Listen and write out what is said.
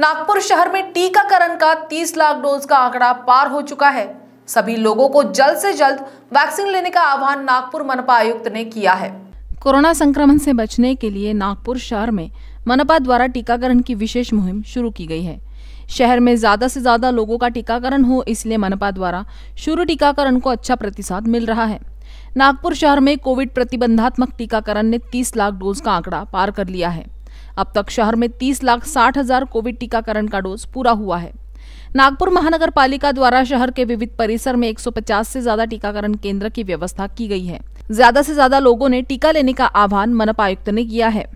नागपुर शहर में टीकाकरण का 30 लाख डोज का आंकड़ा पार हो चुका है सभी लोगों को जल्द से जल्द वैक्सीन लेने का आह्वान नागपुर मनपा आयुक्त ने किया है कोरोना संक्रमण से बचने के लिए नागपुर शहर में मनपा द्वारा टीकाकरण की विशेष मुहिम शुरू की गई है शहर में ज्यादा से ज्यादा लोगों का टीकाकरण हो इसलिए मनपा द्वारा शुरू टीकाकरण को अच्छा प्रतिसाद मिल रहा है नागपुर शहर में कोविड प्रतिबंधात्मक टीकाकरण ने 30 लाख डोज का आंकड़ा पार कर लिया है अब तक शहर में तीस लाख साठ हजार कोविड टीकाकरण का डोज पूरा हुआ है नागपुर महानगर पालिका द्वारा शहर के विविध परिसर में 150 से ज्यादा टीकाकरण केंद्र की व्यवस्था की गई है ज्यादा से ज्यादा लोगों ने टीका लेने का आह्वान मनपा आयुक्त ने किया है